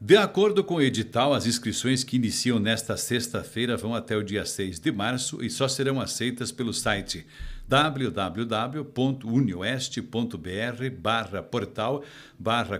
De acordo com o edital, as inscrições que iniciam nesta sexta-feira vão até o dia 6 de março e só serão aceitas pelo site www.unioeste.br portal barra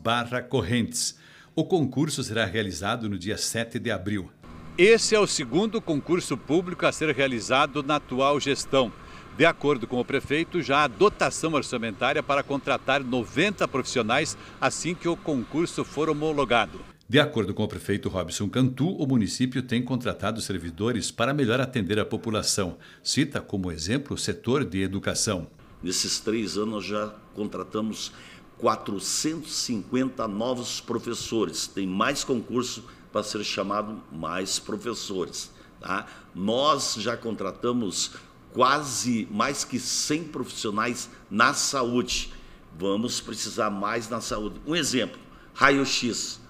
barra correntes. O concurso será realizado no dia 7 de abril. Esse é o segundo concurso público a ser realizado na atual gestão. De acordo com o prefeito, já há dotação orçamentária para contratar 90 profissionais assim que o concurso for homologado. De acordo com o prefeito Robson Cantu, o município tem contratado servidores para melhor atender a população. Cita como exemplo o setor de educação. Nesses três anos já contratamos 450 novos professores. Tem mais concurso para ser chamado mais professores. Tá? Nós já contratamos quase mais que 100 profissionais na saúde. Vamos precisar mais na saúde. Um exemplo, raio-x.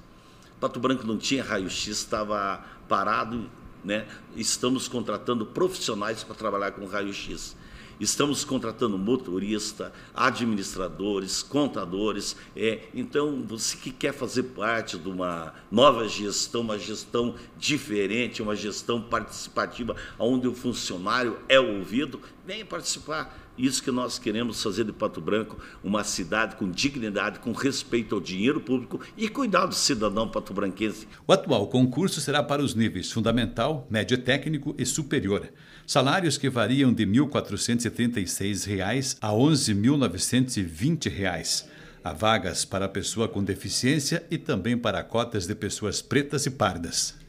Pato Branco não tinha raio-x, estava parado, né? Estamos contratando profissionais para trabalhar com raio-x. Estamos contratando motorista, administradores, contadores. É, então, você que quer fazer parte de uma nova gestão, uma gestão diferente, uma gestão participativa, onde o funcionário é ouvido, venha participar. Isso que nós queremos fazer de Pato Branco, uma cidade com dignidade, com respeito ao dinheiro público e cuidar do cidadão pato-branquense. O atual concurso será para os níveis fundamental, médio técnico e superior. Salários que variam de R$ 1.400 R$ 1.936 a R$ 11.920 Há vagas para pessoa com deficiência e também para cotas de pessoas pretas e pardas.